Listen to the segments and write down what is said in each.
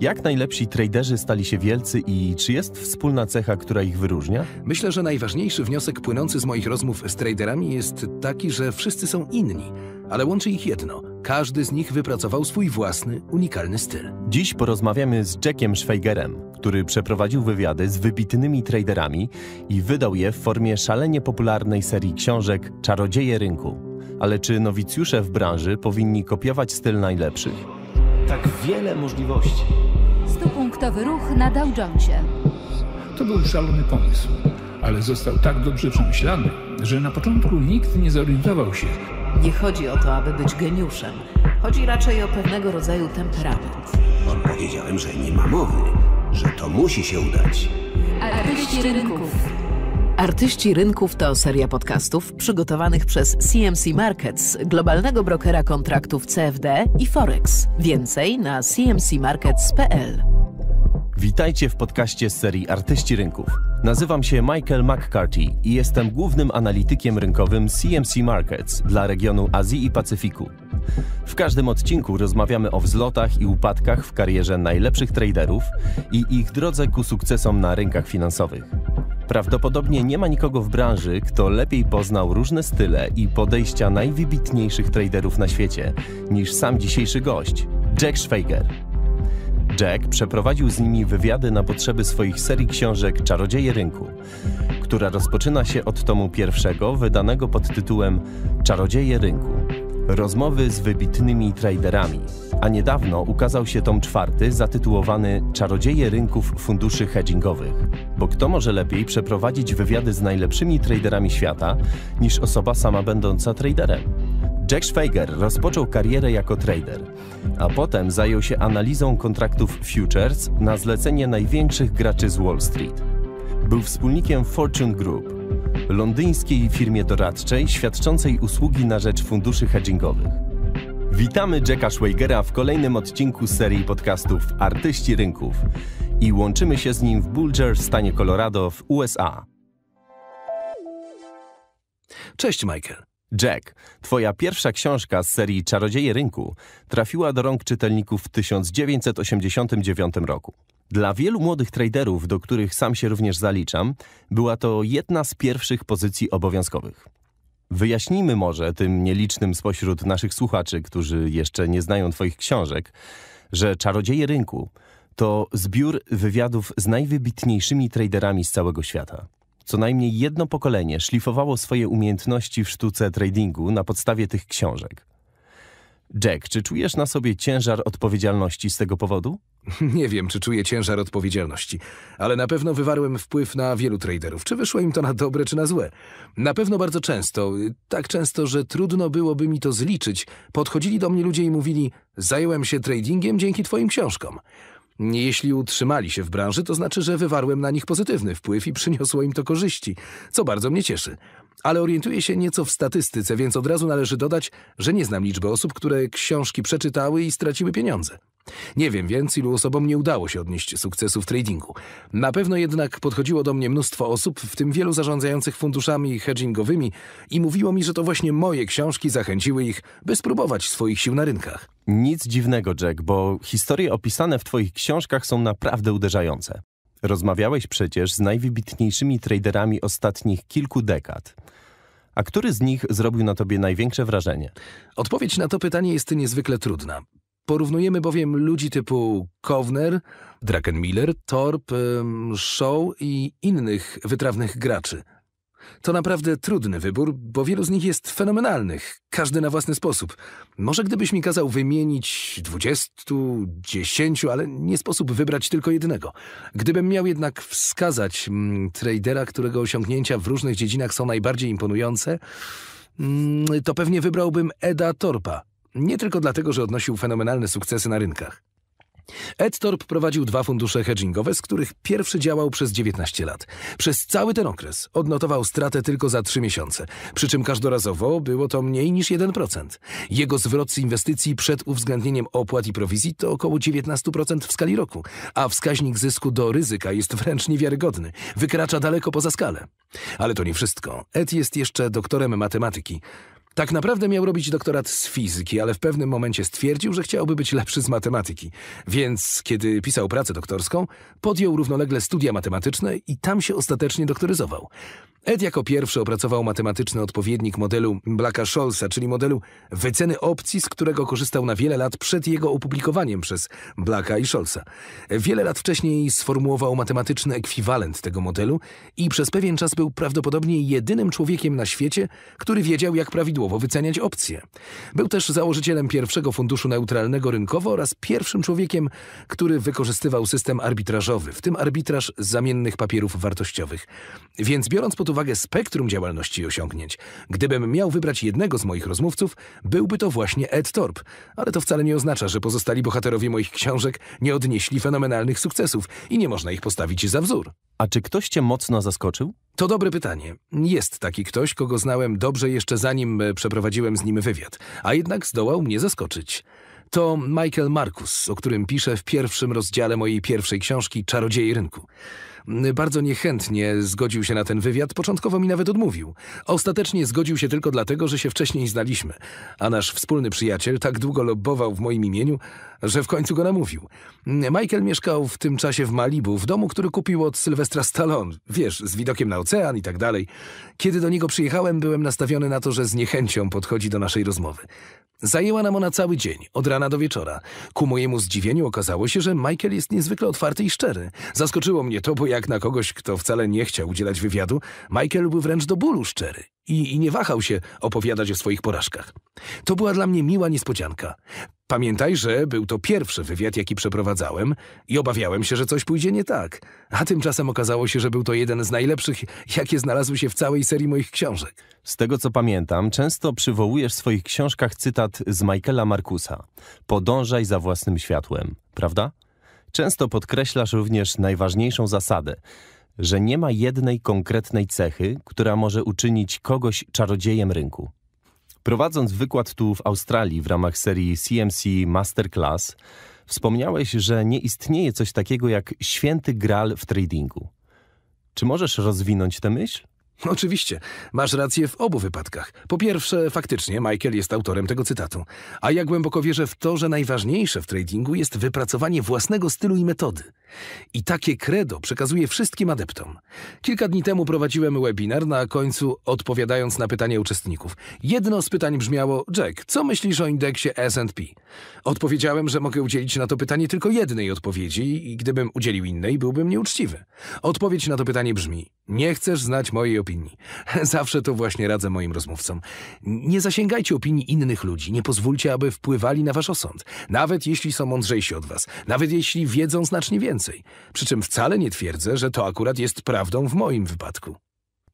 Jak najlepsi traderzy stali się wielcy i czy jest wspólna cecha, która ich wyróżnia? Myślę, że najważniejszy wniosek płynący z moich rozmów z traderami jest taki, że wszyscy są inni, ale łączy ich jedno. Każdy z nich wypracował swój własny, unikalny styl. Dziś porozmawiamy z Jackiem Schweigerem, który przeprowadził wywiady z wybitnymi traderami i wydał je w formie szalenie popularnej serii książek Czarodzieje Rynku. Ale czy nowicjusze w branży powinni kopiować styl najlepszych? tak wiele możliwości. Stupunktowy ruch na Dow Jonesie. To był szalony pomysł, ale został tak dobrze przemyślany, że na początku nikt nie zorientował się. Nie chodzi o to, aby być geniuszem. Chodzi raczej o pewnego rodzaju temperament. Powiedziałem, że nie ma mowy, że to musi się udać. Artyści rynków. Artyści Rynków to seria podcastów przygotowanych przez CMC Markets, globalnego brokera kontraktów CFD i Forex. Więcej na cmcmarkets.pl. Witajcie w podcaście z serii Artyści Rynków. Nazywam się Michael McCarthy i jestem głównym analitykiem rynkowym CMC Markets dla regionu Azji i Pacyfiku. W każdym odcinku rozmawiamy o wzlotach i upadkach w karierze najlepszych traderów i ich drodze ku sukcesom na rynkach finansowych. Prawdopodobnie nie ma nikogo w branży, kto lepiej poznał różne style i podejścia najwybitniejszych traderów na świecie niż sam dzisiejszy gość, Jack Schweiger. Jack przeprowadził z nimi wywiady na potrzeby swoich serii książek Czarodzieje Rynku, która rozpoczyna się od tomu pierwszego, wydanego pod tytułem Czarodzieje Rynku. Rozmowy z wybitnymi traderami, a niedawno ukazał się tom czwarty zatytułowany Czarodzieje rynków funduszy hedgingowych. Bo kto może lepiej przeprowadzić wywiady z najlepszymi traderami świata niż osoba sama będąca traderem? Jack Schweiger rozpoczął karierę jako trader, a potem zajął się analizą kontraktów futures na zlecenie największych graczy z Wall Street. Był wspólnikiem Fortune Group, londyńskiej firmie doradczej świadczącej usługi na rzecz funduszy hedgingowych. Witamy Jacka Schweigera w kolejnym odcinku serii podcastów Artyści Rynków i łączymy się z nim w Bulger w stanie Colorado w USA. Cześć Michael. Jack, twoja pierwsza książka z serii Czarodzieje Rynku trafiła do rąk czytelników w 1989 roku. Dla wielu młodych traderów, do których sam się również zaliczam, była to jedna z pierwszych pozycji obowiązkowych. Wyjaśnijmy może tym nielicznym spośród naszych słuchaczy, którzy jeszcze nie znają twoich książek, że Czarodzieje Rynku to zbiór wywiadów z najwybitniejszymi traderami z całego świata co najmniej jedno pokolenie szlifowało swoje umiejętności w sztuce tradingu na podstawie tych książek. Jack, czy czujesz na sobie ciężar odpowiedzialności z tego powodu? Nie wiem, czy czuję ciężar odpowiedzialności, ale na pewno wywarłem wpływ na wielu traderów. Czy wyszło im to na dobre, czy na złe? Na pewno bardzo często, tak często, że trudno byłoby mi to zliczyć, podchodzili do mnie ludzie i mówili, zająłem się tradingiem dzięki twoim książkom. Jeśli utrzymali się w branży, to znaczy, że wywarłem na nich pozytywny wpływ i przyniosło im to korzyści, co bardzo mnie cieszy. Ale orientuję się nieco w statystyce, więc od razu należy dodać, że nie znam liczby osób, które książki przeczytały i straciły pieniądze. Nie wiem więc, ilu osobom nie udało się odnieść sukcesu w tradingu. Na pewno jednak podchodziło do mnie mnóstwo osób, w tym wielu zarządzających funduszami hedgingowymi i mówiło mi, że to właśnie moje książki zachęciły ich, by spróbować swoich sił na rynkach. Nic dziwnego, Jack, bo historie opisane w twoich książkach są naprawdę uderzające. Rozmawiałeś przecież z najwybitniejszymi traderami ostatnich kilku dekad. A który z nich zrobił na tobie największe wrażenie? Odpowiedź na to pytanie jest niezwykle trudna. Porównujemy bowiem ludzi typu Kowner, Miller, Torp, Shaw i innych wytrawnych graczy. To naprawdę trudny wybór, bo wielu z nich jest fenomenalnych, każdy na własny sposób. Może gdybyś mi kazał wymienić dwudziestu, dziesięciu, ale nie sposób wybrać tylko jednego. Gdybym miał jednak wskazać mm, tradera, którego osiągnięcia w różnych dziedzinach są najbardziej imponujące, mm, to pewnie wybrałbym Eda Torpa, nie tylko dlatego, że odnosił fenomenalne sukcesy na rynkach. Ed prowadził dwa fundusze hedgingowe, z których pierwszy działał przez 19 lat. Przez cały ten okres odnotował stratę tylko za 3 miesiące, przy czym każdorazowo było to mniej niż 1%. Jego zwrot z inwestycji przed uwzględnieniem opłat i prowizji to około 19% w skali roku, a wskaźnik zysku do ryzyka jest wręcz niewiarygodny, wykracza daleko poza skalę. Ale to nie wszystko. Ed jest jeszcze doktorem matematyki, tak naprawdę miał robić doktorat z fizyki, ale w pewnym momencie stwierdził, że chciałby być lepszy z matematyki. Więc kiedy pisał pracę doktorską, podjął równolegle studia matematyczne i tam się ostatecznie doktoryzował. Ed jako pierwszy opracował matematyczny odpowiednik modelu Blacka-Scholza, czyli modelu wyceny opcji, z którego korzystał na wiele lat przed jego opublikowaniem przez Blacka i Scholza. Wiele lat wcześniej sformułował matematyczny ekwiwalent tego modelu i przez pewien czas był prawdopodobnie jedynym człowiekiem na świecie, który wiedział, jak prawidłowo wyceniać opcje. Był też założycielem pierwszego funduszu neutralnego rynkowo oraz pierwszym człowiekiem, który wykorzystywał system arbitrażowy, w tym arbitraż zamiennych papierów wartościowych. Więc biorąc pod uwagę uwagę spektrum działalności i osiągnięć. Gdybym miał wybrać jednego z moich rozmówców, byłby to właśnie Ed Torp. Ale to wcale nie oznacza, że pozostali bohaterowie moich książek nie odnieśli fenomenalnych sukcesów i nie można ich postawić za wzór. A czy ktoś cię mocno zaskoczył? To dobre pytanie. Jest taki ktoś, kogo znałem dobrze jeszcze zanim e, przeprowadziłem z nim wywiad, a jednak zdołał mnie zaskoczyć. To Michael Markus, o którym piszę w pierwszym rozdziale mojej pierwszej książki Czarodzieje Rynku. Bardzo niechętnie zgodził się na ten wywiad, początkowo mi nawet odmówił. Ostatecznie zgodził się tylko dlatego, że się wcześniej znaliśmy, a nasz wspólny przyjaciel tak długo lobbował w moim imieniu, że w końcu go namówił. Michael mieszkał w tym czasie w Malibu, w domu, który kupił od Sylwestra Stallone, wiesz, z widokiem na ocean i tak dalej. Kiedy do niego przyjechałem, byłem nastawiony na to, że z niechęcią podchodzi do naszej rozmowy. Zajęła nam ona cały dzień, od rana do wieczora. Ku mojemu zdziwieniu okazało się, że Michael jest niezwykle otwarty i szczery. Zaskoczyło mnie to, bo ja jak na kogoś, kto wcale nie chciał udzielać wywiadu, Michael był wręcz do bólu szczery i, i nie wahał się opowiadać o swoich porażkach. To była dla mnie miła niespodzianka. Pamiętaj, że był to pierwszy wywiad, jaki przeprowadzałem i obawiałem się, że coś pójdzie nie tak. A tymczasem okazało się, że był to jeden z najlepszych, jakie znalazły się w całej serii moich książek. Z tego co pamiętam, często przywołujesz w swoich książkach cytat z Michaela Markusa. Podążaj za własnym światłem, prawda? Często podkreślasz również najważniejszą zasadę, że nie ma jednej konkretnej cechy, która może uczynić kogoś czarodziejem rynku. Prowadząc wykład tu w Australii w ramach serii CMC Masterclass, wspomniałeś, że nie istnieje coś takiego jak święty gral w tradingu. Czy możesz rozwinąć tę myśl? Oczywiście, masz rację w obu wypadkach. Po pierwsze, faktycznie Michael jest autorem tego cytatu. A ja głęboko wierzę w to, że najważniejsze w tradingu jest wypracowanie własnego stylu i metody. I takie credo przekazuję wszystkim adeptom. Kilka dni temu prowadziłem webinar, na końcu odpowiadając na pytanie uczestników. Jedno z pytań brzmiało: Jack, co myślisz o indeksie SP? Odpowiedziałem, że mogę udzielić na to pytanie tylko jednej odpowiedzi i gdybym udzielił innej, byłbym nieuczciwy. Odpowiedź na to pytanie brzmi: Nie chcesz znać mojej opinii. Zawsze to właśnie radzę moim rozmówcom. Nie zasięgajcie opinii innych ludzi, nie pozwólcie, aby wpływali na wasz osąd, nawet jeśli są mądrzejsi od was, nawet jeśli wiedzą znacznie więcej więcej. Przy czym wcale nie twierdzę, że to akurat jest prawdą w moim wypadku.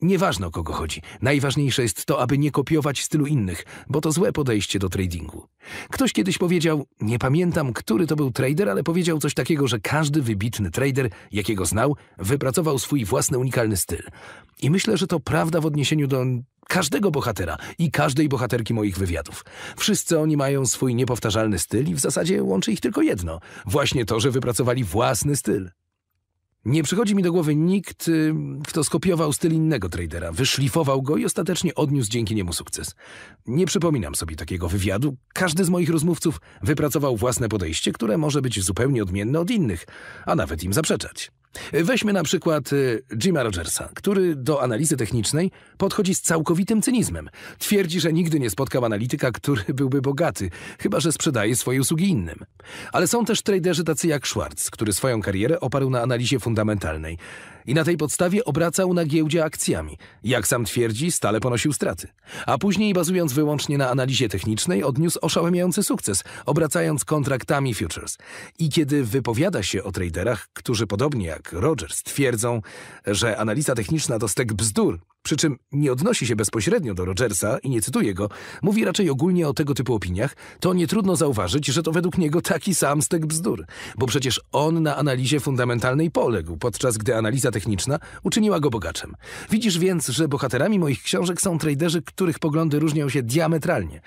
Nieważne o kogo chodzi. Najważniejsze jest to, aby nie kopiować stylu innych, bo to złe podejście do tradingu. Ktoś kiedyś powiedział, nie pamiętam, który to był trader, ale powiedział coś takiego, że każdy wybitny trader, jakiego znał, wypracował swój własny unikalny styl. I myślę, że to prawda w odniesieniu do każdego bohatera i każdej bohaterki moich wywiadów. Wszyscy oni mają swój niepowtarzalny styl i w zasadzie łączy ich tylko jedno. Właśnie to, że wypracowali własny styl. Nie przychodzi mi do głowy nikt, y, kto skopiował styl innego tradera, wyszlifował go i ostatecznie odniósł dzięki niemu sukces. Nie przypominam sobie takiego wywiadu. Każdy z moich rozmówców wypracował własne podejście, które może być zupełnie odmienne od innych, a nawet im zaprzeczać. Weźmy na przykład y, Jima Rogersa, który do analizy technicznej podchodzi z całkowitym cynizmem. Twierdzi, że nigdy nie spotkał analityka, który byłby bogaty, chyba że sprzedaje swoje usługi innym. Ale są też traderzy tacy jak Schwartz, który swoją karierę oparł na analizie fundamentalnej i na tej podstawie obracał na giełdzie akcjami. Jak sam twierdzi, stale ponosił straty. A później, bazując wyłącznie na analizie technicznej, odniósł oszałamiający sukces, obracając kontraktami futures. I kiedy wypowiada się o traderach, którzy podobnie jak Rogers twierdzą, że analiza techniczna to stek bzdur, przy czym nie odnosi się bezpośrednio do Rogersa i nie cytuje go, mówi raczej ogólnie o tego typu opiniach, to nie trudno zauważyć, że to według niego taki sam stek bzdur, bo przecież on na analizie fundamentalnej poległ, podczas gdy analiza techniczna uczyniła go bogaczem. Widzisz więc, że bohaterami moich książek są traderzy, których poglądy różnią się diametralnie,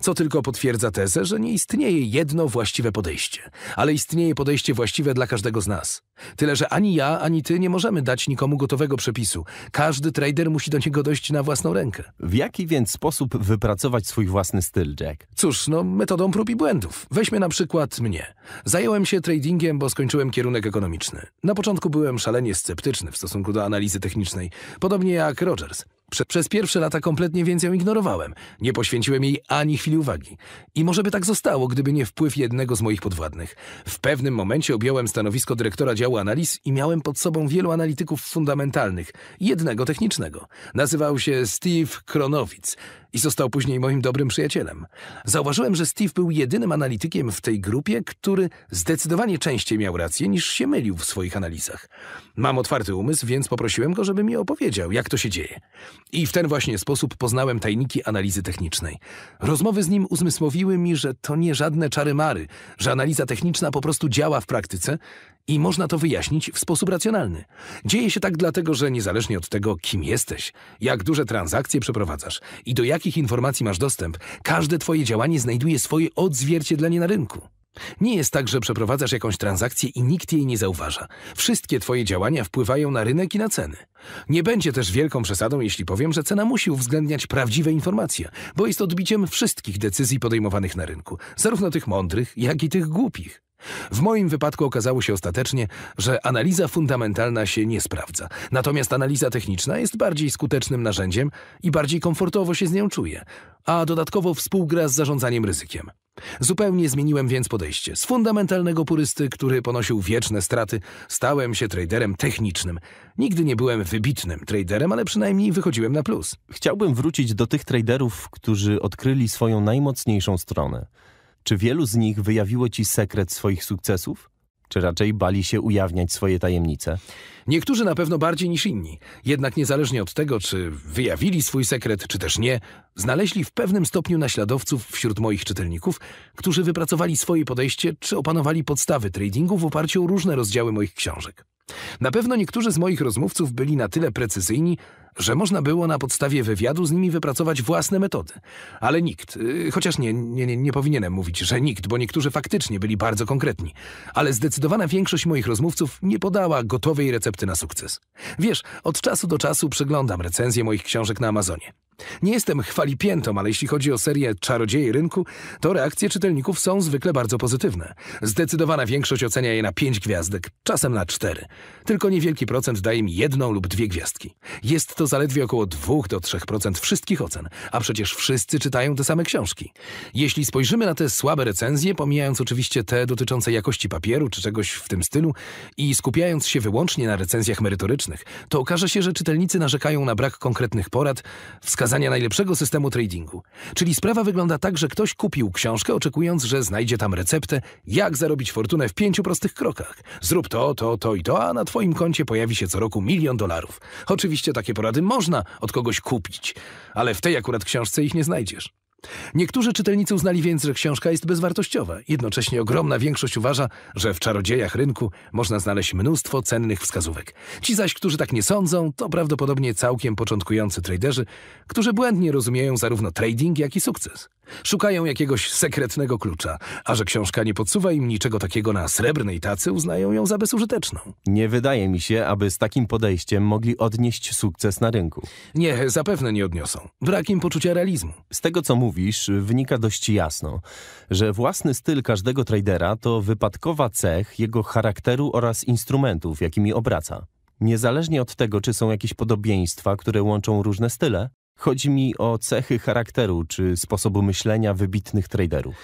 co tylko potwierdza tezę, że nie istnieje jedno właściwe podejście, ale istnieje podejście właściwe dla każdego z nas. Tyle, że ani ja, ani ty nie możemy dać nikomu gotowego przepisu. Każdy trader musi musi do niego dojść na własną rękę. W jaki więc sposób wypracować swój własny styl, Jack? Cóż, no metodą prób i błędów. Weźmy na przykład mnie. Zająłem się tradingiem, bo skończyłem kierunek ekonomiczny. Na początku byłem szalenie sceptyczny w stosunku do analizy technicznej, podobnie jak Rogers. Prze przez pierwsze lata kompletnie więc ją ignorowałem. Nie poświęciłem jej ani chwili uwagi. I może by tak zostało, gdyby nie wpływ jednego z moich podwładnych. W pewnym momencie objąłem stanowisko dyrektora działu analiz i miałem pod sobą wielu analityków fundamentalnych, jednego technicznego. Nazywał się Steve Kronowicz i został później moim dobrym przyjacielem. Zauważyłem, że Steve był jedynym analitykiem w tej grupie, który zdecydowanie częściej miał rację niż się mylił w swoich analizach. Mam otwarty umysł, więc poprosiłem go, żeby mi opowiedział, jak to się dzieje. I w ten właśnie sposób poznałem tajniki analizy technicznej. Rozmowy z nim uzmysłowiły mi, że to nie żadne czary mary, że analiza techniczna po prostu działa w praktyce i można to wyjaśnić w sposób racjonalny. Dzieje się tak dlatego, że niezależnie od tego, kim jesteś, jak duże transakcje przeprowadzasz i do jakich informacji masz dostęp, każde twoje działanie znajduje swoje odzwierciedlenie na rynku. Nie jest tak, że przeprowadzasz jakąś transakcję i nikt jej nie zauważa. Wszystkie twoje działania wpływają na rynek i na ceny. Nie będzie też wielką przesadą, jeśli powiem, że cena musi uwzględniać prawdziwe informacje, bo jest odbiciem wszystkich decyzji podejmowanych na rynku, zarówno tych mądrych, jak i tych głupich. W moim wypadku okazało się ostatecznie, że analiza fundamentalna się nie sprawdza, natomiast analiza techniczna jest bardziej skutecznym narzędziem i bardziej komfortowo się z nią czuję, a dodatkowo współgra z zarządzaniem ryzykiem. Zupełnie zmieniłem więc podejście. Z fundamentalnego purysty, który ponosił wieczne straty, stałem się traderem technicznym. Nigdy nie byłem wybitnym traderem, ale przynajmniej wychodziłem na plus. Chciałbym wrócić do tych traderów, którzy odkryli swoją najmocniejszą stronę. Czy wielu z nich wyjawiło ci sekret swoich sukcesów? Czy raczej bali się ujawniać swoje tajemnice? Niektórzy na pewno bardziej niż inni. Jednak niezależnie od tego, czy wyjawili swój sekret, czy też nie, znaleźli w pewnym stopniu naśladowców wśród moich czytelników, którzy wypracowali swoje podejście czy opanowali podstawy tradingu w oparciu o różne rozdziały moich książek. Na pewno niektórzy z moich rozmówców byli na tyle precyzyjni, że można było na podstawie wywiadu z nimi wypracować własne metody. Ale nikt, y, chociaż nie, nie, nie powinienem mówić, że nikt, bo niektórzy faktycznie byli bardzo konkretni, ale zdecydowana większość moich rozmówców nie podała gotowej recepty na sukces. Wiesz, od czasu do czasu przeglądam recenzje moich książek na Amazonie. Nie jestem chwalipiętą, ale jeśli chodzi o serię Czarodzieje Rynku, to reakcje czytelników są zwykle bardzo pozytywne. Zdecydowana większość ocenia je na pięć gwiazdek, czasem na cztery. Tylko niewielki procent daje mi jedną lub dwie gwiazdki. Jest to zaledwie około 2 do 3% wszystkich ocen, a przecież wszyscy czytają te same książki. Jeśli spojrzymy na te słabe recenzje, pomijając oczywiście te dotyczące jakości papieru czy czegoś w tym stylu i skupiając się wyłącznie na recenzjach merytorycznych, to okaże się, że czytelnicy narzekają na brak konkretnych porad, wskazań pokazania najlepszego systemu tradingu. Czyli sprawa wygląda tak, że ktoś kupił książkę, oczekując, że znajdzie tam receptę, jak zarobić fortunę w pięciu prostych krokach. Zrób to, to, to i to, a na twoim koncie pojawi się co roku milion dolarów. Oczywiście takie porady można od kogoś kupić, ale w tej akurat książce ich nie znajdziesz. Niektórzy czytelnicy uznali więc, że książka jest bezwartościowa. Jednocześnie ogromna większość uważa, że w czarodziejach rynku można znaleźć mnóstwo cennych wskazówek. Ci zaś, którzy tak nie sądzą, to prawdopodobnie całkiem początkujący traderzy, którzy błędnie rozumieją zarówno trading, jak i sukces. Szukają jakiegoś sekretnego klucza, a że książka nie podsuwa im niczego takiego na srebrnej tacy, uznają ją za bezużyteczną. Nie wydaje mi się, aby z takim podejściem mogli odnieść sukces na rynku. Nie, zapewne nie odniosą. Brak im poczucia realizmu. Z tego, co mówisz, wynika dość jasno, że własny styl każdego tradera to wypadkowa cech jego charakteru oraz instrumentów, jakimi obraca. Niezależnie od tego, czy są jakieś podobieństwa, które łączą różne style, Chodzi mi o cechy charakteru czy sposobu myślenia wybitnych traderów.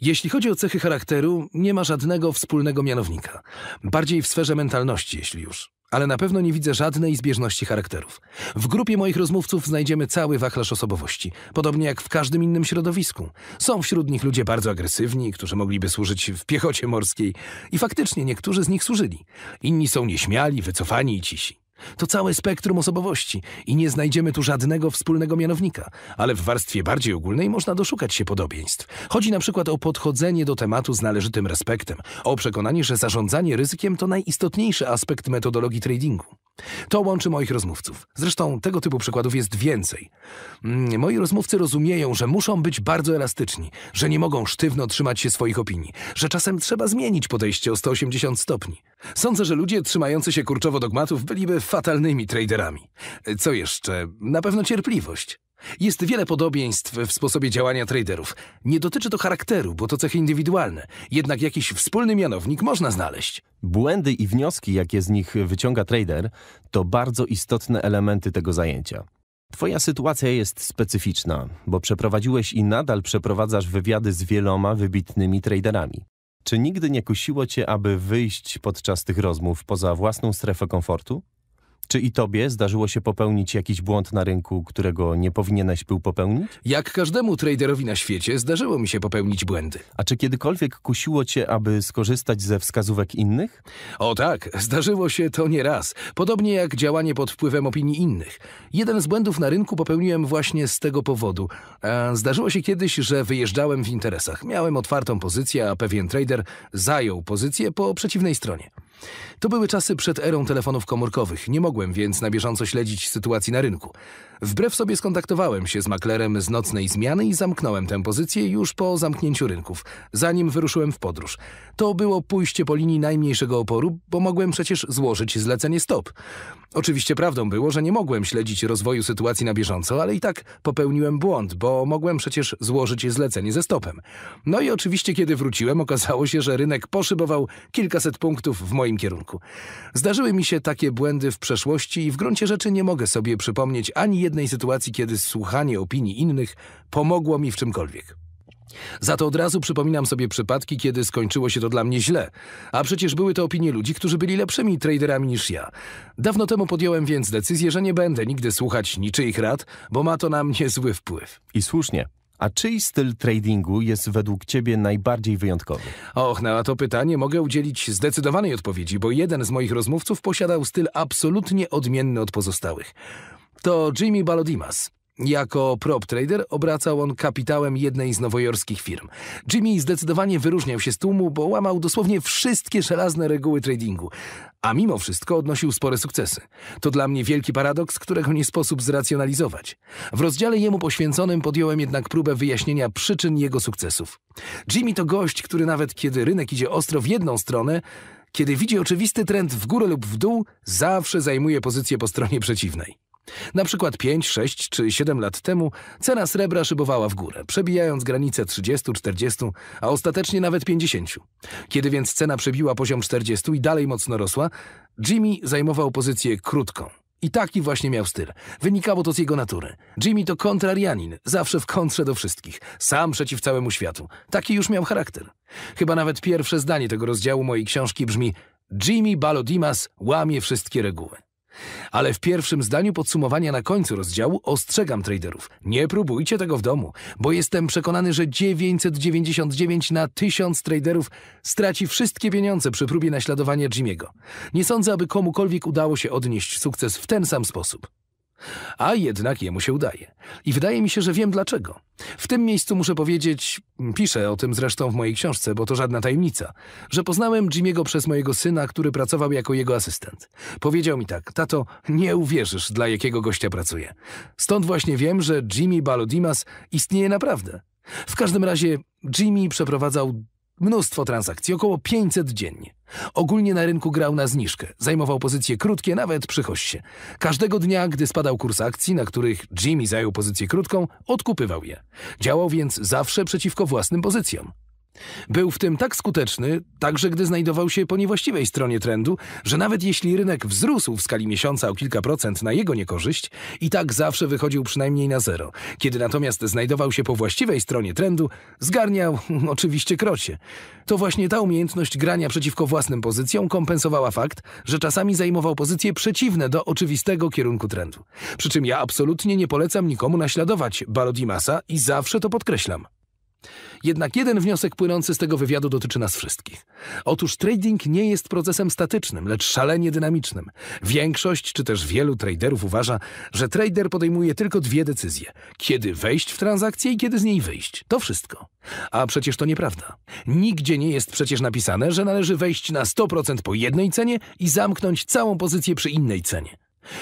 Jeśli chodzi o cechy charakteru, nie ma żadnego wspólnego mianownika. Bardziej w sferze mentalności, jeśli już. Ale na pewno nie widzę żadnej zbieżności charakterów. W grupie moich rozmówców znajdziemy cały wachlarz osobowości, podobnie jak w każdym innym środowisku. Są wśród nich ludzie bardzo agresywni, którzy mogliby służyć w piechocie morskiej i faktycznie niektórzy z nich służyli. Inni są nieśmiali, wycofani i cisi. To całe spektrum osobowości i nie znajdziemy tu żadnego wspólnego mianownika, ale w warstwie bardziej ogólnej można doszukać się podobieństw. Chodzi na przykład o podchodzenie do tematu z należytym respektem, o przekonanie, że zarządzanie ryzykiem to najistotniejszy aspekt metodologii tradingu. To łączy moich rozmówców. Zresztą tego typu przykładów jest więcej. Mm, moi rozmówcy rozumieją, że muszą być bardzo elastyczni, że nie mogą sztywno trzymać się swoich opinii, że czasem trzeba zmienić podejście o 180 stopni. Sądzę, że ludzie trzymający się kurczowo dogmatów byliby fatalnymi traderami. E, co jeszcze? Na pewno cierpliwość. Jest wiele podobieństw w sposobie działania traderów. Nie dotyczy to charakteru, bo to cechy indywidualne. Jednak jakiś wspólny mianownik można znaleźć. Błędy i wnioski, jakie z nich wyciąga trader, to bardzo istotne elementy tego zajęcia. Twoja sytuacja jest specyficzna, bo przeprowadziłeś i nadal przeprowadzasz wywiady z wieloma wybitnymi traderami. Czy nigdy nie kusiło cię, aby wyjść podczas tych rozmów poza własną strefę komfortu? Czy i tobie zdarzyło się popełnić jakiś błąd na rynku, którego nie powinieneś był popełnić? Jak każdemu traderowi na świecie zdarzyło mi się popełnić błędy. A czy kiedykolwiek kusiło cię, aby skorzystać ze wskazówek innych? O tak, zdarzyło się to nieraz. Podobnie jak działanie pod wpływem opinii innych. Jeden z błędów na rynku popełniłem właśnie z tego powodu. zdarzyło się kiedyś, że wyjeżdżałem w interesach. Miałem otwartą pozycję, a pewien trader zajął pozycję po przeciwnej stronie. To były czasy przed erą telefonów komórkowych, nie mogłem więc na bieżąco śledzić sytuacji na rynku. Wbrew sobie skontaktowałem się z maklerem z nocnej zmiany i zamknąłem tę pozycję już po zamknięciu rynków, zanim wyruszyłem w podróż. To było pójście po linii najmniejszego oporu, bo mogłem przecież złożyć zlecenie stop. Oczywiście prawdą było, że nie mogłem śledzić rozwoju sytuacji na bieżąco, ale i tak popełniłem błąd, bo mogłem przecież złożyć zlecenie ze stopem. No i oczywiście kiedy wróciłem, okazało się, że rynek poszybował kilkaset punktów w mojej swoim kierunku. Zdarzyły mi się takie błędy w przeszłości i w gruncie rzeczy nie mogę sobie przypomnieć ani jednej sytuacji, kiedy słuchanie opinii innych pomogło mi w czymkolwiek. Za to od razu przypominam sobie przypadki, kiedy skończyło się to dla mnie źle. A przecież były to opinie ludzi, którzy byli lepszymi traderami niż ja. Dawno temu podjąłem więc decyzję, że nie będę nigdy słuchać niczyich rad, bo ma to na mnie zły wpływ. I słusznie. A czyj styl tradingu jest według Ciebie najbardziej wyjątkowy? Och, na to pytanie mogę udzielić zdecydowanej odpowiedzi, bo jeden z moich rozmówców posiadał styl absolutnie odmienny od pozostałych. To Jimmy Balodimas. Jako prop trader obracał on kapitałem jednej z nowojorskich firm. Jimmy zdecydowanie wyróżniał się z tłumu, bo łamał dosłownie wszystkie żelazne reguły tradingu, a mimo wszystko odnosił spore sukcesy. To dla mnie wielki paradoks, którego nie sposób zracjonalizować. W rozdziale jemu poświęconym podjąłem jednak próbę wyjaśnienia przyczyn jego sukcesów. Jimmy to gość, który nawet kiedy rynek idzie ostro w jedną stronę, kiedy widzi oczywisty trend w górę lub w dół, zawsze zajmuje pozycję po stronie przeciwnej. Na przykład 5, 6 czy 7 lat temu cena srebra szybowała w górę, przebijając granice 30, 40, a ostatecznie nawet 50. Kiedy więc cena przebiła poziom 40 i dalej mocno rosła, Jimmy zajmował pozycję krótką. I taki właśnie miał styl. Wynikało to z jego natury. Jimmy to kontrarianin, zawsze w kontrze do wszystkich, sam przeciw całemu światu. Taki już miał charakter. Chyba nawet pierwsze zdanie tego rozdziału mojej książki brzmi Jimmy Balodimas łamie wszystkie reguły. Ale w pierwszym zdaniu podsumowania na końcu rozdziału ostrzegam traderów. Nie próbujcie tego w domu, bo jestem przekonany, że 999 na 1000 traderów straci wszystkie pieniądze przy próbie naśladowania Jimiego. Nie sądzę, aby komukolwiek udało się odnieść sukces w ten sam sposób. A jednak jemu się udaje. I wydaje mi się, że wiem dlaczego. W tym miejscu muszę powiedzieć, piszę o tym zresztą w mojej książce, bo to żadna tajemnica, że poznałem Jimmy'ego przez mojego syna, który pracował jako jego asystent. Powiedział mi tak, tato, nie uwierzysz, dla jakiego gościa pracuję. Stąd właśnie wiem, że Jimmy Balodimas istnieje naprawdę. W każdym razie Jimmy przeprowadzał Mnóstwo transakcji, około 500 dziennie. Ogólnie na rynku grał na zniżkę, zajmował pozycje krótkie nawet przy hoście. Każdego dnia, gdy spadał kurs akcji, na których Jimmy zajął pozycję krótką, odkupywał je. Działał więc zawsze przeciwko własnym pozycjom. Był w tym tak skuteczny, także gdy znajdował się po niewłaściwej stronie trendu, że nawet jeśli rynek wzrósł w skali miesiąca o kilka procent na jego niekorzyść, i tak zawsze wychodził przynajmniej na zero. Kiedy natomiast znajdował się po właściwej stronie trendu, zgarniał hmm, oczywiście krocie. To właśnie ta umiejętność grania przeciwko własnym pozycjom kompensowała fakt, że czasami zajmował pozycje przeciwne do oczywistego kierunku trendu. Przy czym ja absolutnie nie polecam nikomu naśladować Balodimasa i zawsze to podkreślam. Jednak jeden wniosek płynący z tego wywiadu dotyczy nas wszystkich. Otóż trading nie jest procesem statycznym, lecz szalenie dynamicznym. Większość czy też wielu traderów uważa, że trader podejmuje tylko dwie decyzje: kiedy wejść w transakcję i kiedy z niej wyjść. To wszystko. A przecież to nieprawda. Nigdzie nie jest przecież napisane, że należy wejść na 100% po jednej cenie i zamknąć całą pozycję przy innej cenie.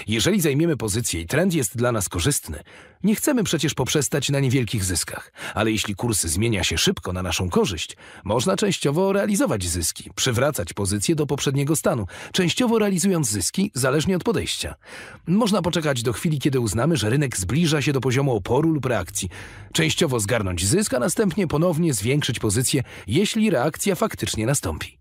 Jeżeli zajmiemy pozycję i trend jest dla nas korzystny, nie chcemy przecież poprzestać na niewielkich zyskach, ale jeśli kurs zmienia się szybko na naszą korzyść, można częściowo realizować zyski, przywracać pozycję do poprzedniego stanu, częściowo realizując zyski zależnie od podejścia. Można poczekać do chwili, kiedy uznamy, że rynek zbliża się do poziomu oporu lub reakcji, częściowo zgarnąć zysk, a następnie ponownie zwiększyć pozycję, jeśli reakcja faktycznie nastąpi.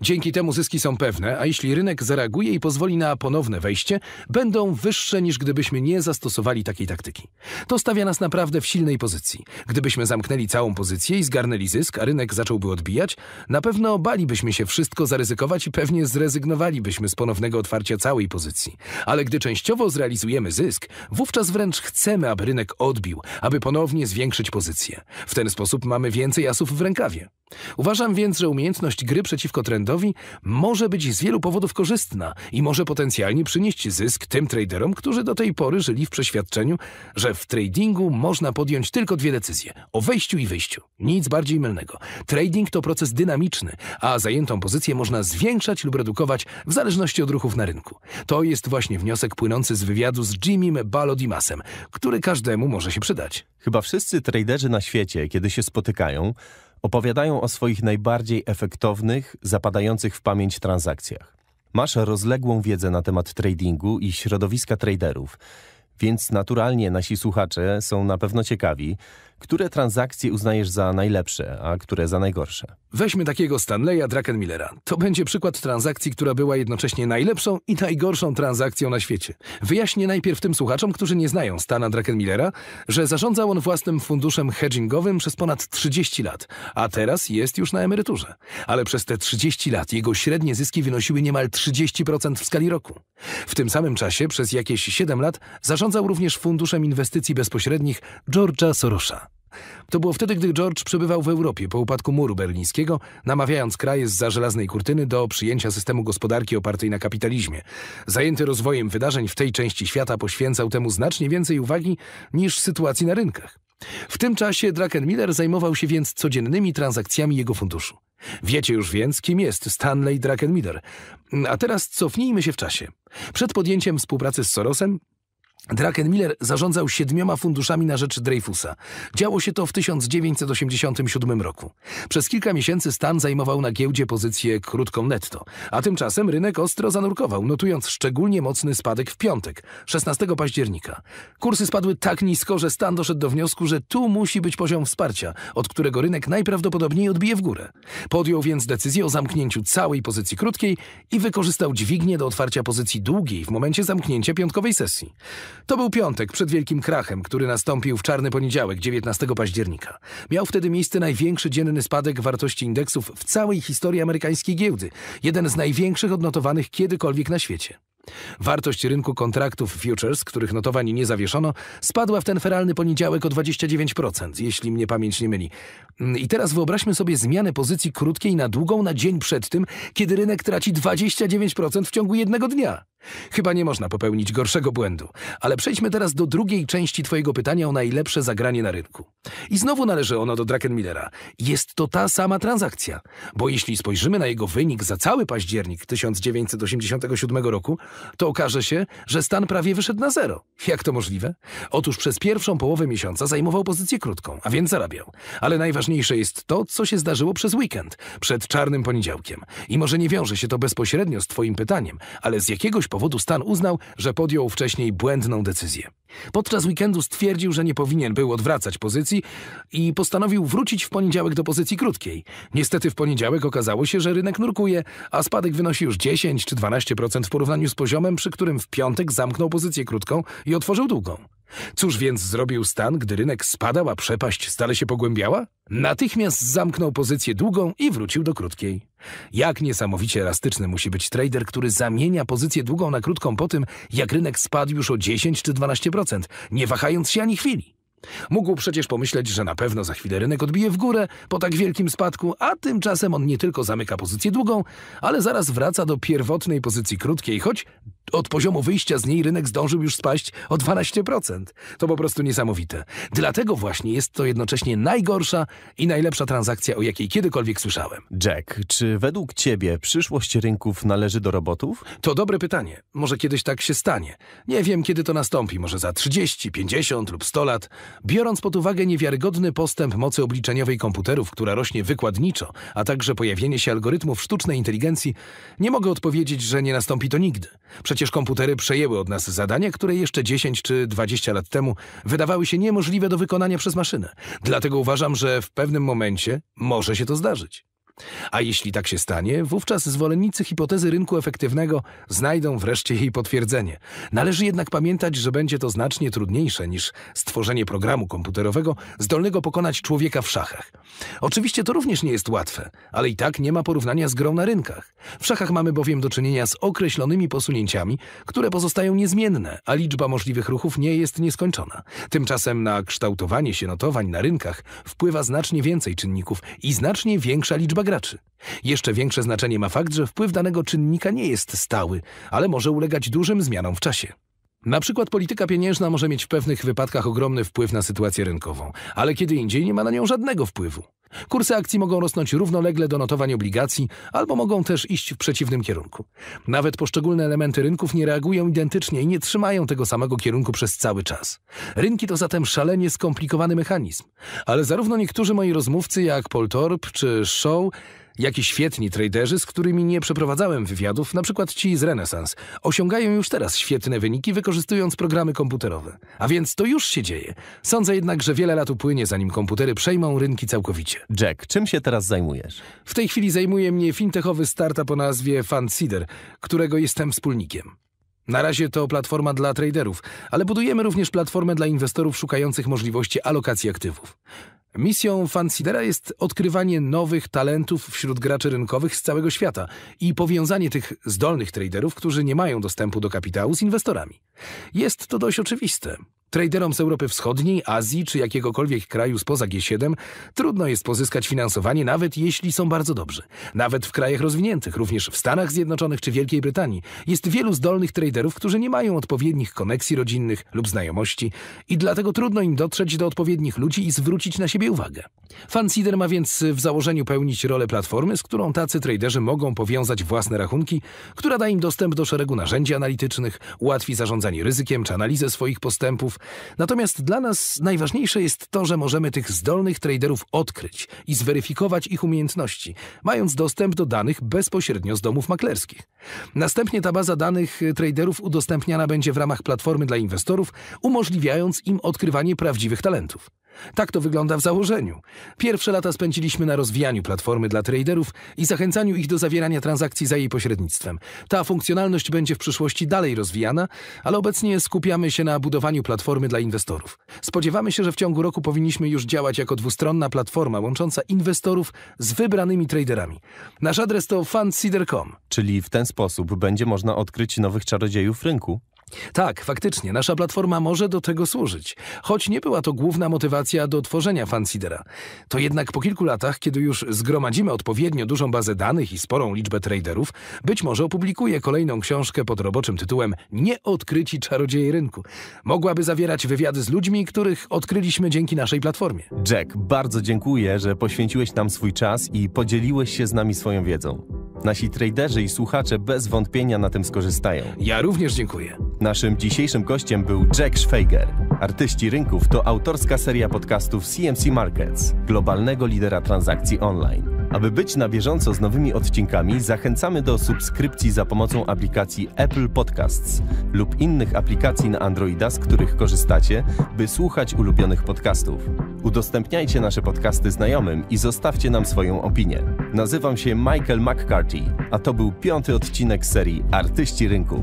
Dzięki temu zyski są pewne, a jeśli rynek zareaguje i pozwoli na ponowne wejście, będą wyższe niż gdybyśmy nie zastosowali takiej taktyki. To stawia nas naprawdę w silnej pozycji. Gdybyśmy zamknęli całą pozycję i zgarnęli zysk, a rynek zacząłby odbijać, na pewno balibyśmy się wszystko zaryzykować i pewnie zrezygnowalibyśmy z ponownego otwarcia całej pozycji. Ale gdy częściowo zrealizujemy zysk, wówczas wręcz chcemy, aby rynek odbił, aby ponownie zwiększyć pozycję. W ten sposób mamy więcej asów w rękawie. Uważam więc, że umiejętność gry przeciwko trendowi może być z wielu powodów korzystna i może potencjalnie przynieść zysk tym traderom, którzy do tej pory żyli w przeświadczeniu, że w tradingu można podjąć tylko dwie decyzje – o wejściu i wyjściu. Nic bardziej mylnego. Trading to proces dynamiczny, a zajętą pozycję można zwiększać lub redukować w zależności od ruchów na rynku. To jest właśnie wniosek płynący z wywiadu z Jimmy Balodimasem, który każdemu może się przydać. Chyba wszyscy traderzy na świecie, kiedy się spotykają, Opowiadają o swoich najbardziej efektownych, zapadających w pamięć transakcjach. Masz rozległą wiedzę na temat tradingu i środowiska traderów, więc naturalnie nasi słuchacze są na pewno ciekawi, które transakcje uznajesz za najlepsze, a które za najgorsze? Weźmy takiego Stanleya Druckenmillera. To będzie przykład transakcji, która była jednocześnie najlepszą i najgorszą transakcją na świecie. Wyjaśnię najpierw tym słuchaczom, którzy nie znają Stana Druckenmillera, że zarządzał on własnym funduszem hedgingowym przez ponad 30 lat, a teraz jest już na emeryturze. Ale przez te 30 lat jego średnie zyski wynosiły niemal 30% w skali roku. W tym samym czasie przez jakieś 7 lat zarządzał również funduszem inwestycji bezpośrednich George'a Sorosza. To było wtedy, gdy George przebywał w Europie po upadku muru berlińskiego, namawiając kraje z za żelaznej kurtyny do przyjęcia systemu gospodarki opartej na kapitalizmie. Zajęty rozwojem wydarzeń w tej części świata poświęcał temu znacznie więcej uwagi niż sytuacji na rynkach. W tym czasie Miller zajmował się więc codziennymi transakcjami jego funduszu. Wiecie już więc, kim jest Stanley Drakenmiller. A teraz cofnijmy się w czasie. Przed podjęciem współpracy z Sorosem Draken Miller zarządzał siedmioma funduszami na rzecz Dreyfusa. Działo się to w 1987 roku. Przez kilka miesięcy Stan zajmował na giełdzie pozycję krótką netto, a tymczasem rynek ostro zanurkował, notując szczególnie mocny spadek w piątek, 16 października. Kursy spadły tak nisko, że Stan doszedł do wniosku, że tu musi być poziom wsparcia, od którego rynek najprawdopodobniej odbije w górę. Podjął więc decyzję o zamknięciu całej pozycji krótkiej i wykorzystał dźwignię do otwarcia pozycji długiej w momencie zamknięcia piątkowej sesji. To był piątek przed wielkim krachem, który nastąpił w czarny poniedziałek 19 października. Miał wtedy miejsce największy dzienny spadek wartości indeksów w całej historii amerykańskiej giełdy, jeden z największych odnotowanych kiedykolwiek na świecie. Wartość rynku kontraktów futures, których notowań nie zawieszono, spadła w ten feralny poniedziałek o 29%, jeśli mnie pamięć nie myli. Mm, I teraz wyobraźmy sobie zmianę pozycji krótkiej na długą na dzień przed tym, kiedy rynek traci 29% w ciągu jednego dnia. Chyba nie można popełnić gorszego błędu, ale przejdźmy teraz do drugiej części Twojego pytania o najlepsze zagranie na rynku. I znowu należy ono do Drakenmillera. Jest to ta sama transakcja, bo jeśli spojrzymy na jego wynik za cały październik 1987 roku, to okaże się, że stan prawie wyszedł na zero. Jak to możliwe? Otóż przez pierwszą połowę miesiąca zajmował pozycję krótką, a więc zarabiał. Ale najważniejsze jest to, co się zdarzyło przez weekend, przed czarnym poniedziałkiem. I może nie wiąże się to bezpośrednio z Twoim pytaniem, ale z jakiegoś powodu stan uznał, że podjął wcześniej błędną decyzję. Podczas weekendu stwierdził, że nie powinien był odwracać pozycji i postanowił wrócić w poniedziałek do pozycji krótkiej. Niestety w poniedziałek okazało się, że rynek nurkuje, a spadek wynosi już 10 czy 12% w porównaniu z poziomem, przy którym w piątek zamknął pozycję krótką i otworzył długą. Cóż więc zrobił stan, gdy rynek spadał, a przepaść stale się pogłębiała? Natychmiast zamknął pozycję długą i wrócił do krótkiej. Jak niesamowicie elastyczny musi być trader, który zamienia pozycję długą na krótką po tym, jak rynek spadł już o 10 czy 12%, nie wahając się ani chwili. Mógł przecież pomyśleć, że na pewno za chwilę rynek odbije w górę po tak wielkim spadku, a tymczasem on nie tylko zamyka pozycję długą, ale zaraz wraca do pierwotnej pozycji krótkiej, choć od poziomu wyjścia z niej rynek zdążył już spaść o 12%. To po prostu niesamowite. Dlatego właśnie jest to jednocześnie najgorsza i najlepsza transakcja, o jakiej kiedykolwiek słyszałem. Jack, czy według Ciebie przyszłość rynków należy do robotów? To dobre pytanie. Może kiedyś tak się stanie. Nie wiem, kiedy to nastąpi. Może za 30, 50 lub 100 lat. Biorąc pod uwagę niewiarygodny postęp mocy obliczeniowej komputerów, która rośnie wykładniczo, a także pojawienie się algorytmów sztucznej inteligencji, nie mogę odpowiedzieć, że nie nastąpi to nigdy. Przecież komputery przejęły od nas zadania, które jeszcze 10 czy 20 lat temu wydawały się niemożliwe do wykonania przez maszynę. Dlatego uważam, że w pewnym momencie może się to zdarzyć. A jeśli tak się stanie, wówczas zwolennicy hipotezy rynku efektywnego znajdą wreszcie jej potwierdzenie. Należy jednak pamiętać, że będzie to znacznie trudniejsze niż stworzenie programu komputerowego zdolnego pokonać człowieka w szachach. Oczywiście to również nie jest łatwe, ale i tak nie ma porównania z grą na rynkach. W szachach mamy bowiem do czynienia z określonymi posunięciami, które pozostają niezmienne, a liczba możliwych ruchów nie jest nieskończona. Tymczasem na kształtowanie się notowań na rynkach wpływa znacznie więcej czynników i znacznie większa liczba graczy. Jeszcze większe znaczenie ma fakt, że wpływ danego czynnika nie jest stały, ale może ulegać dużym zmianom w czasie. Na przykład polityka pieniężna może mieć w pewnych wypadkach ogromny wpływ na sytuację rynkową, ale kiedy indziej nie ma na nią żadnego wpływu. Kursy akcji mogą rosnąć równolegle do notowań obligacji albo mogą też iść w przeciwnym kierunku. Nawet poszczególne elementy rynków nie reagują identycznie i nie trzymają tego samego kierunku przez cały czas. Rynki to zatem szalenie skomplikowany mechanizm. Ale zarówno niektórzy moi rozmówcy jak Poltorp czy Shaw Jaki świetni traderzy, z którymi nie przeprowadzałem wywiadów, na przykład ci z Renaissance, osiągają już teraz świetne wyniki, wykorzystując programy komputerowe. A więc to już się dzieje. Sądzę jednak, że wiele lat upłynie, zanim komputery przejmą rynki całkowicie. Jack, czym się teraz zajmujesz? W tej chwili zajmuje mnie fintechowy startup o nazwie FunSeeder, którego jestem wspólnikiem. Na razie to platforma dla traderów, ale budujemy również platformę dla inwestorów szukających możliwości alokacji aktywów. Misją Fansidera jest odkrywanie nowych talentów wśród graczy rynkowych z całego świata i powiązanie tych zdolnych traderów, którzy nie mają dostępu do kapitału, z inwestorami. Jest to dość oczywiste. Traderom z Europy Wschodniej, Azji czy jakiegokolwiek kraju spoza G7 trudno jest pozyskać finansowanie, nawet jeśli są bardzo dobrzy. Nawet w krajach rozwiniętych, również w Stanach Zjednoczonych czy Wielkiej Brytanii, jest wielu zdolnych traderów, którzy nie mają odpowiednich koneksji rodzinnych lub znajomości i dlatego trudno im dotrzeć do odpowiednich ludzi i zwrócić na siebie uwagę. Fansider ma więc w założeniu pełnić rolę platformy, z którą tacy traderzy mogą powiązać własne rachunki, która da im dostęp do szeregu narzędzi analitycznych, ułatwi zarządzanie ryzykiem czy analizę swoich postępów, Natomiast dla nas najważniejsze jest to, że możemy tych zdolnych traderów odkryć i zweryfikować ich umiejętności, mając dostęp do danych bezpośrednio z domów maklerskich. Następnie ta baza danych traderów udostępniana będzie w ramach platformy dla inwestorów, umożliwiając im odkrywanie prawdziwych talentów. Tak to wygląda w założeniu. Pierwsze lata spędziliśmy na rozwijaniu platformy dla traderów i zachęcaniu ich do zawierania transakcji za jej pośrednictwem. Ta funkcjonalność będzie w przyszłości dalej rozwijana, ale obecnie skupiamy się na budowaniu platformy dla inwestorów. Spodziewamy się, że w ciągu roku powinniśmy już działać jako dwustronna platforma łącząca inwestorów z wybranymi traderami. Nasz adres to fundseeder.com. Czyli w ten sposób będzie można odkryć nowych czarodziejów rynku? Tak, faktycznie, nasza platforma może do tego służyć, choć nie była to główna motywacja do tworzenia fansidera. To jednak po kilku latach, kiedy już zgromadzimy odpowiednio dużą bazę danych i sporą liczbę traderów, być może opublikuję kolejną książkę pod roboczym tytułem Nieodkryci czarodzieje rynku. Mogłaby zawierać wywiady z ludźmi, których odkryliśmy dzięki naszej platformie. Jack, bardzo dziękuję, że poświęciłeś nam swój czas i podzieliłeś się z nami swoją wiedzą. Nasi traderzy i słuchacze bez wątpienia na tym skorzystają. Ja również dziękuję. Naszym dzisiejszym gościem był Jack Schweiger. Artyści Rynków to autorska seria podcastów CMC Markets, globalnego lidera transakcji online. Aby być na bieżąco z nowymi odcinkami, zachęcamy do subskrypcji za pomocą aplikacji Apple Podcasts lub innych aplikacji na Androida, z których korzystacie, by słuchać ulubionych podcastów. Udostępniajcie nasze podcasty znajomym i zostawcie nam swoją opinię. Nazywam się Michael McCarthy, a to był piąty odcinek serii Artyści Rynku.